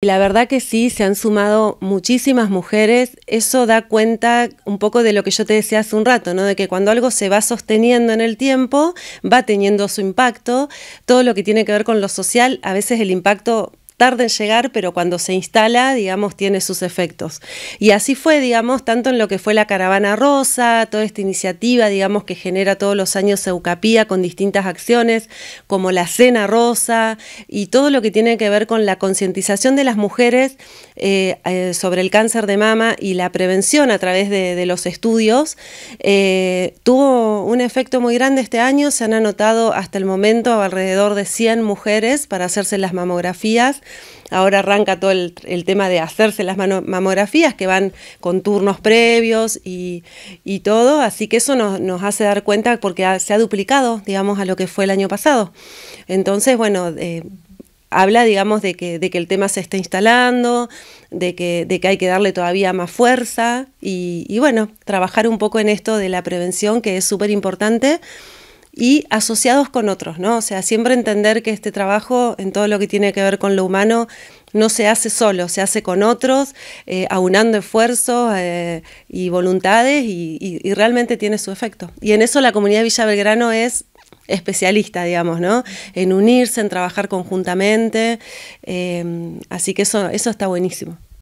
La verdad que sí, se han sumado muchísimas mujeres. Eso da cuenta un poco de lo que yo te decía hace un rato, ¿no? De que cuando algo se va sosteniendo en el tiempo, va teniendo su impacto. Todo lo que tiene que ver con lo social, a veces el impacto tarde en llegar, pero cuando se instala, digamos, tiene sus efectos. Y así fue, digamos, tanto en lo que fue la Caravana Rosa, toda esta iniciativa, digamos, que genera todos los años Eucapía con distintas acciones, como la Cena Rosa y todo lo que tiene que ver con la concientización de las mujeres eh, eh, sobre el cáncer de mama y la prevención a través de, los estudios, eh, tuvo un efecto muy grande este año. Se han anotado hasta el momento alrededor de 100 mujeres para hacerse las mamografías Ahora arranca todo el, tema de hacerse las mamografías que van con turnos previos y, todo, así que eso nos, hace dar cuenta porque se ha duplicado, digamos, a lo que fue el año pasado. Entonces, bueno... habla, digamos, de que, el tema se está instalando, de que, hay que darle todavía más fuerza y, y, bueno, trabajar un poco en esto de la prevención, que es súper importante y asociados con otros, ¿no? O sea, siempre entender que este trabajo en todo lo que tiene que ver con lo humano no se hace solo, se hace con otros, eh, aunando esfuerzos eh, y voluntades y, realmente tiene su efecto. Y en eso la comunidad de Villa Belgrano es especialista, digamos, ¿no? En unirse, en trabajar conjuntamente. Eh, así que eso, eso está buenísimo.